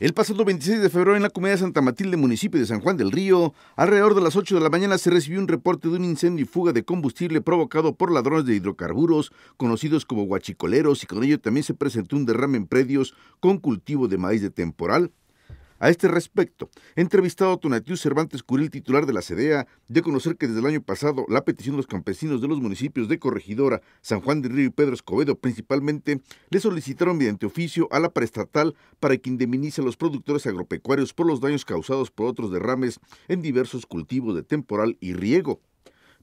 El pasado 26 de febrero en la comunidad de Santa Matilde, municipio de San Juan del Río, alrededor de las 8 de la mañana se recibió un reporte de un incendio y fuga de combustible provocado por ladrones de hidrocarburos, conocidos como guachicoleros, y con ello también se presentó un derrame en predios con cultivo de maíz de temporal, a este respecto, entrevistado a Tonatiuh Cervantes Curil, titular de la CDEA, de conocer que desde el año pasado la petición de los campesinos de los municipios de Corregidora, San Juan de Río y Pedro Escobedo principalmente, le solicitaron mediante oficio a la prestatal para que indemnice a los productores agropecuarios por los daños causados por otros derrames en diversos cultivos de temporal y riego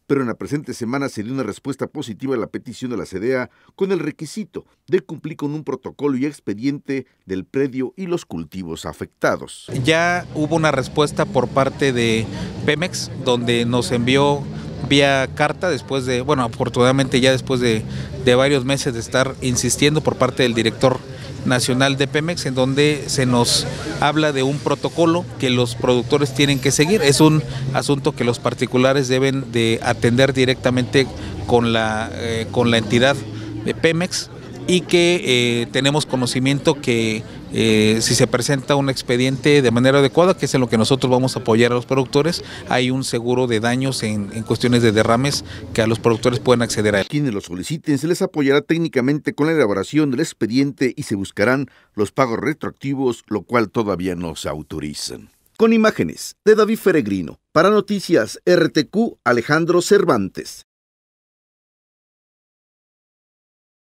pero en la presente semana se dio una respuesta positiva a la petición de la CDA con el requisito de cumplir con un protocolo y expediente del predio y los cultivos afectados. Ya hubo una respuesta por parte de Pemex, donde nos envió vía carta después de, bueno, afortunadamente ya después de, de varios meses de estar insistiendo por parte del director Nacional de Pemex, en donde se nos habla de un protocolo que los productores tienen que seguir. Es un asunto que los particulares deben de atender directamente con la, eh, con la entidad de Pemex y que eh, tenemos conocimiento que eh, si se presenta un expediente de manera adecuada, que es en lo que nosotros vamos a apoyar a los productores, hay un seguro de daños en, cuestiones de derrames que a los productores pueden acceder a él. Quienes lo soliciten se les apoyará técnicamente con la elaboración del expediente y se buscarán los pagos retroactivos, lo cual todavía no se autorizan. Con imágenes de David Feregrino, para Noticias RTQ Alejandro Cervantes.